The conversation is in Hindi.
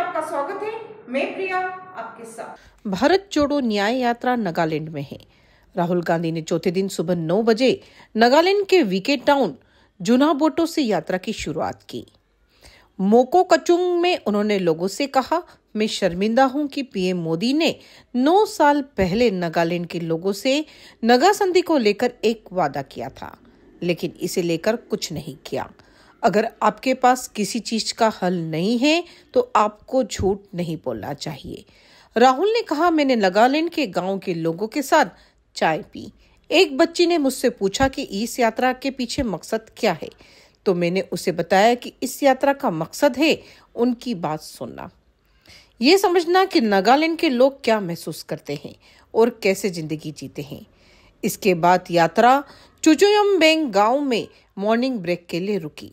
आपका स्वागत है मैं प्रिया आपके साथ भारत जोड़ो न्याय यात्रा नागालैंड में है राहुल गांधी ने चौथे दिन सुबह नौ बजे नागालैंड के वीके टाउन जुनाबोटो से यात्रा की शुरुआत की मोको कचुंग में उन्होंने लोगों से कहा मैं शर्मिंदा हूं कि पीएम मोदी ने नौ साल पहले नागालैंड के लोगों से नगा संधि को लेकर एक वादा किया था लेकिन इसे लेकर कुछ नहीं किया अगर आपके पास किसी चीज का हल नहीं है तो आपको झूठ नहीं बोलना चाहिए राहुल ने कहा मैंने नागालैंड के गांव के लोगों के साथ चाय पी एक बच्ची ने मुझसे पूछा कि इस यात्रा के पीछे मकसद क्या है तो मैंने उसे बताया कि इस यात्रा का मकसद है उनकी बात सुनना ये समझना कि नागालैंड के लोग क्या महसूस करते हैं और कैसे जिंदगी जीते हैं इसके बाद यात्रा चुचुयम बेंग गांव में मॉर्निंग ब्रेक के लिए रुकी